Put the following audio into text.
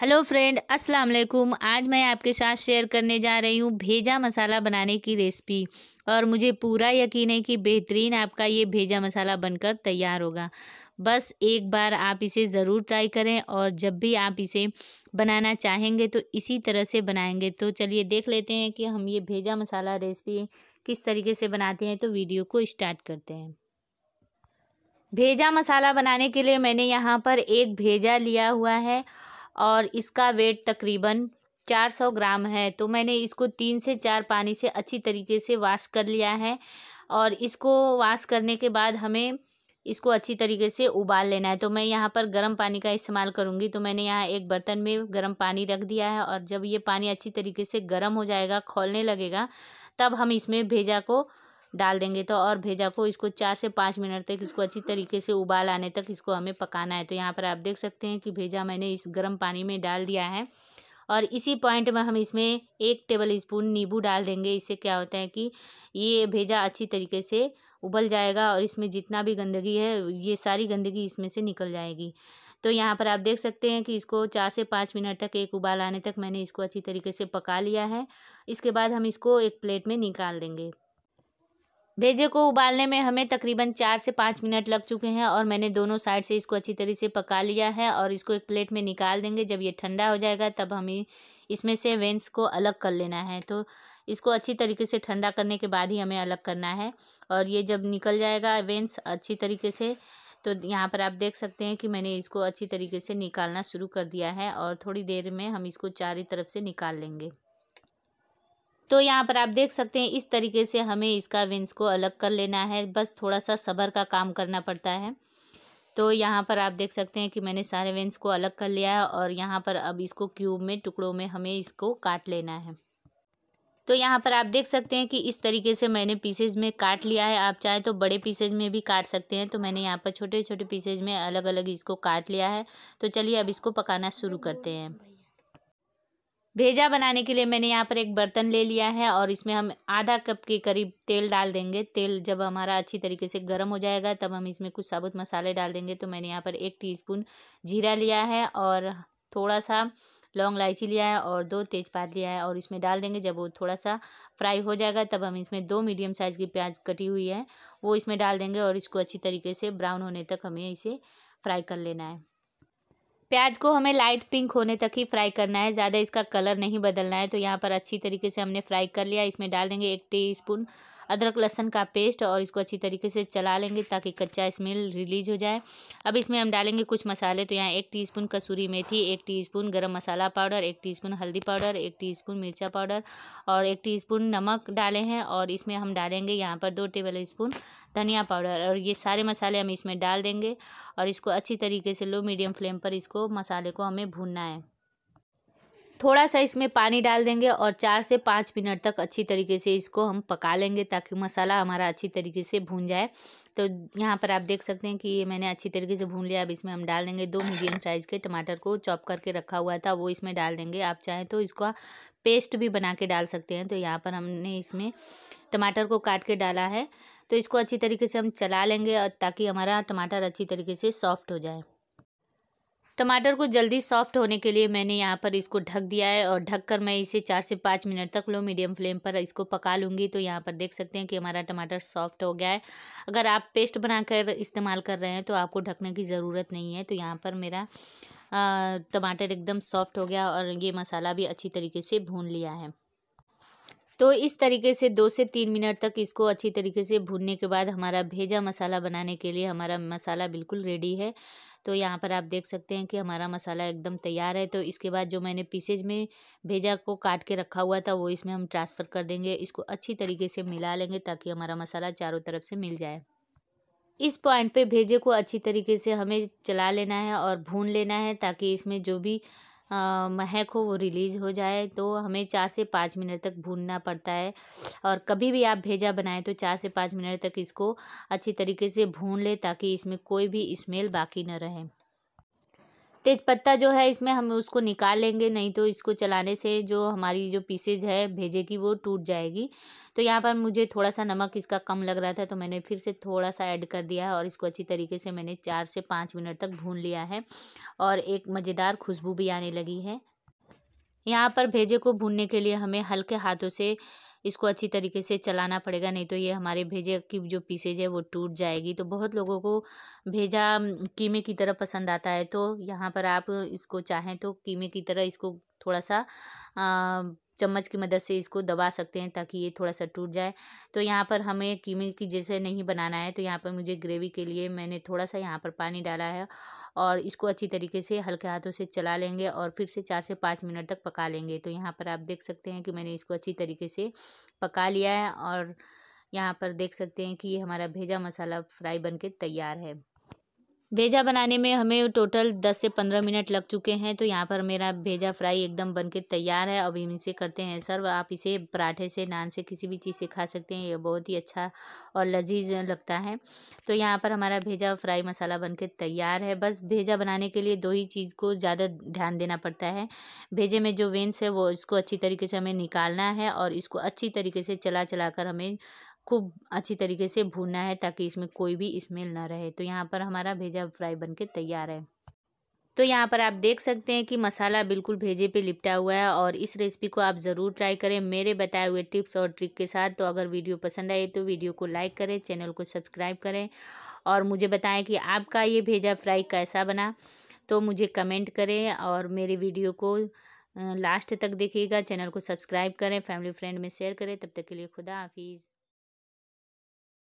hello friend अस्सलाम वालेकुम आज मैं आपके साथ शेयर करने जा रही हूँ भेजा मसाला बनाने की रेसिपी और मुझे पूरा यकीन है कि बेहतरीन आपका ये भेजा मसाला बनकर तैयार होगा बस एक बार आप इसे ज़रूर ट्राई करें और जब भी आप इसे बनाना चाहेंगे तो इसी तरह से बनाएंगे तो चलिए देख लेते हैं कि हम ये भेजा मसाला रेसिपी किस तरीके से बनाते हैं तो वीडियो को स्टार्ट करते हैं भेजा मसाला बनाने के लिए मैंने यहाँ पर एक भेजा लिया हुआ है और इसका वेट तकरीबन चार सौ ग्राम है तो मैंने इसको तीन से चार पानी से अच्छी तरीके से वाश कर लिया है और इसको वाश करने के बाद हमें इसको अच्छी तरीके से उबाल लेना है तो मैं यहाँ पर गर्म पानी का इस्तेमाल करूँगी तो मैंने यहाँ एक बर्तन में गर्म पानी रख दिया है और जब ये पानी अच्छी तरीके से गर्म हो जाएगा खोलने लगेगा तब हम इसमें भेजा को डाल देंगे तो और भेजा को इसको चार से पाँच मिनट तक इसको अच्छी तरीके से उबाल आने तक इसको हमें पकाना है तो यहाँ पर आप देख सकते हैं कि भेजा मैंने इस गर्म पानी में डाल दिया है और इसी पॉइंट में हम इसमें एक टेबल स्पून नींबू डाल देंगे इससे क्या होता है कि ये भेजा अच्छी तरीके से उबल जाएगा और इसमें जितना भी गंदगी है ये सारी गंदगी इसमें से निकल जाएगी तो यहाँ पर आप देख सकते हैं कि इसको चार से पाँच मिनट तक एक उबाल आने तक मैंने इसको अच्छी तरीके से पका लिया है इसके बाद हम इसको एक प्लेट में निकाल देंगे भेजे को उबालने में हमें तकरीबन चार से पाँच मिनट लग चुके हैं और मैंने दोनों साइड से इसको अच्छी तरह से पका लिया है और इसको एक प्लेट में निकाल देंगे जब ये ठंडा हो जाएगा तब हमें इसमें से वेंस को अलग कर लेना है तो इसको अच्छी तरीके से ठंडा करने के बाद ही हमें अलग करना है और ये जब निकल जाएगा वेंस अच्छी तरीके से तो यहाँ पर आप देख सकते हैं कि मैंने इसको अच्छी तरीके से निकालना शुरू कर दिया है और थोड़ी देर में हम इसको चारों तरफ से निकाल लेंगे तो यहाँ पर आप देख सकते हैं इस तरीके से हमें इसका विंस को अलग कर लेना है बस थोड़ा सा सबर का काम करना पड़ता है तो यहाँ पर आप देख सकते हैं कि मैंने सारे वेंस को अलग कर लिया है और यहाँ पर अब इसको क्यूब में टुकड़ों में हमें इसको काट लेना है तो यहाँ पर आप देख सकते हैं कि इस तरीके से मैंने पीसेज में काट लिया है आप चाहे तो बड़े पीसेज में भी काट सकते हैं तो मैंने यहाँ पर छोटे छोटे पीसेज में अलग अलग इसको काट लिया है तो चलिए अब इसको पकाना शुरू करते हैं भेजा बनाने के लिए मैंने यहाँ पर एक बर्तन ले लिया है और इसमें हम आधा कप के करीब तेल डाल देंगे तेल जब हमारा अच्छी तरीके से गर्म हो जाएगा तब हम इसमें कुछ साबुत मसाले डाल देंगे तो मैंने यहाँ पर एक टीस्पून जीरा लिया है और थोड़ा सा लौंग इलायची लिया है और दो तेज़पात लिया है और इसमें डाल देंगे जब वो थोड़ा सा फ्राई हो जाएगा तब हम इसमें दो मीडियम साइज़ की प्याज कटी हुई है वो इसमें डाल देंगे और इसको अच्छी तरीके से ब्राउन होने तक हमें इसे फ्राई कर लेना है प्याज को हमें लाइट पिंक होने तक ही फ्राई करना है ज़्यादा इसका कलर नहीं बदलना है तो यहाँ पर अच्छी तरीके से हमने फ्राई कर लिया इसमें डाल देंगे एक टी स्पून अदरक लहसन का पेस्ट और इसको अच्छी तरीके से चला लेंगे ताकि कच्चा स्मेल रिलीज हो जाए अब इसमें हम डालेंगे कुछ मसाले तो यहाँ एक टी स्पून कसूरी मेथी एक स्पून गर्म मसाला पाउडर एक स्पून हल्दी पाउडर एक स्पून मिर्चा पाउडर और एक स्पून नमक डाले हैं और इसमें हम डालेंगे यहाँ पर दो टेबल स्पून धनिया पाउडर और ये सारे मसाले हम इसमें डाल देंगे और इसको अच्छी तरीके से लो मीडियम फ्लेम पर इसको को मसाले को हमें भूनना है थोड़ा सा इसमें पानी डाल देंगे और चार से पाँच मिनट तक अच्छी तरीके से इसको हम पका लेंगे ताकि मसाला हमारा अच्छी तरीके से भून जाए तो यहाँ पर आप देख सकते हैं कि ये मैंने अच्छी तरीके से भून लिया अब इसमें हम डाल देंगे दो मीडियम साइज़ के टमाटर को चॉप करके रखा हुआ था वो इसमें डाल देंगे आप चाहें तो इसका पेस्ट भी बना के डाल सकते हैं तो यहाँ पर हमने इसमें टमाटर को काट के डाला है तो इसको अच्छी तरीके से हम चला लेंगे ताकि हमारा टमाटर अच्छी तरीके से सॉफ्ट हो जाए टमाटर को जल्दी सॉफ्ट होने के लिए मैंने यहाँ पर इसको ढक दिया है और ढक कर मैं इसे चार से पाँच मिनट तक लो मीडियम फ्लेम पर इसको पका लूँगी तो यहाँ पर देख सकते हैं कि हमारा टमाटर सॉफ्ट हो गया है अगर आप पेस्ट बनाकर इस्तेमाल कर रहे हैं तो आपको ढकने की ज़रूरत नहीं है तो यहाँ पर मेरा टमाटर एकदम सॉफ्ट हो गया और ये मसाला भी अच्छी तरीके से भून लिया है तो इस तरीके से दो से तीन मिनट तक इसको अच्छी तरीके से भूनने के बाद हमारा भेजा मसाला बनाने के लिए हमारा मसाला बिल्कुल रेडी है तो यहाँ पर आप देख सकते हैं कि हमारा मसाला एकदम तैयार है तो इसके बाद जो मैंने पीसेज में भेजा को काट के रखा हुआ था वो इसमें हम ट्रांसफ़र कर देंगे इसको अच्छी तरीके से मिला लेंगे ताकि हमारा मसाला चारों तरफ से मिल जाए इस पॉइंट पे भेजे को अच्छी तरीके से हमें चला लेना है और भून लेना है ताकि इसमें जो भी महक हो वो रिलीज़ हो जाए तो हमें चार से पाँच मिनट तक भूनना पड़ता है और कभी भी आप भेजा बनाएं तो चार से पाँच मिनट तक इसको अच्छी तरीके से भून लें ताकि इसमें कोई भी स्मेल बाकी न रहे तेज़पत्ता जो है इसमें हम उसको निकाल लेंगे नहीं तो इसको चलाने से जो हमारी जो पीसेज है भेजे की वो टूट जाएगी तो यहाँ पर मुझे थोड़ा सा नमक इसका कम लग रहा था तो मैंने फिर से थोड़ा सा ऐड कर दिया है और इसको अच्छी तरीके से मैंने चार से पाँच मिनट तक भून लिया है और एक मज़ेदार खुशबू भी आने लगी है यहाँ पर भेजे को भूनने के लिए हमें हल्के हाथों से इसको अच्छी तरीके से चलाना पड़ेगा नहीं तो ये हमारे भेजे की जो पीसेज है वो टूट जाएगी तो बहुत लोगों को भेजा कीमे की तरह पसंद आता है तो यहाँ पर आप इसको चाहें तो कीमे की तरह इसको थोड़ा सा आ, चम्मच की मदद से इसको दबा सकते हैं ताकि ये थोड़ा सा टूट जाए तो यहाँ पर हमें कीमे की जैसे नहीं बनाना है तो यहाँ पर मुझे ग्रेवी के लिए मैंने थोड़ा सा यहाँ पर पानी डाला है और इसको अच्छी तरीके से हल्के हाथों से चला लेंगे और फिर से चार से पाँच मिनट तक पका लेंगे तो यहाँ पर आप देख सकते हैं कि मैंने इसको अच्छी तरीके से पका लिया है और यहाँ पर देख सकते हैं कि हमारा भेजा मसाला फ्राई बन तैयार है भेजा बनाने में हमें टोटल दस से पंद्रह मिनट लग चुके हैं तो यहाँ पर मेरा भेजा फ्राई एकदम बनके तैयार है अभी हम इसे करते हैं सर्व आप इसे पराठे से नान से किसी भी चीज़ से खा सकते हैं ये बहुत ही अच्छा और लजीज लगता है तो यहाँ पर हमारा भेजा फ्राई मसाला बनके तैयार है बस भेजा बनाने के लिए दो ही चीज़ को ज़्यादा ध्यान देना पड़ता है भेजे में जो वेंस है वो इसको अच्छी तरीके से हमें निकालना है और इसको अच्छी तरीके से चला चला कर हमें खूब अच्छी तरीके से भूनना है ताकि इसमें कोई भी स्मेल ना रहे तो यहाँ पर हमारा भेजा फ्राई बनके तैयार है तो यहाँ पर आप देख सकते हैं कि मसाला बिल्कुल भेजे पे लिपटा हुआ है और इस रेसिपी को आप ज़रूर ट्राई करें मेरे बताए हुए टिप्स और ट्रिक के साथ तो अगर वीडियो पसंद आए तो वीडियो को लाइक करें चैनल को सब्सक्राइब करें और मुझे बताएं कि आपका ये भेजा फ्राई कैसा बना तो मुझे कमेंट करें और मेरे वीडियो को लास्ट तक देखिएगा चैनल को सब्सक्राइब करें फैमिली फ्रेंड में शेयर करें तब तक के लिए खुदा हाफिज़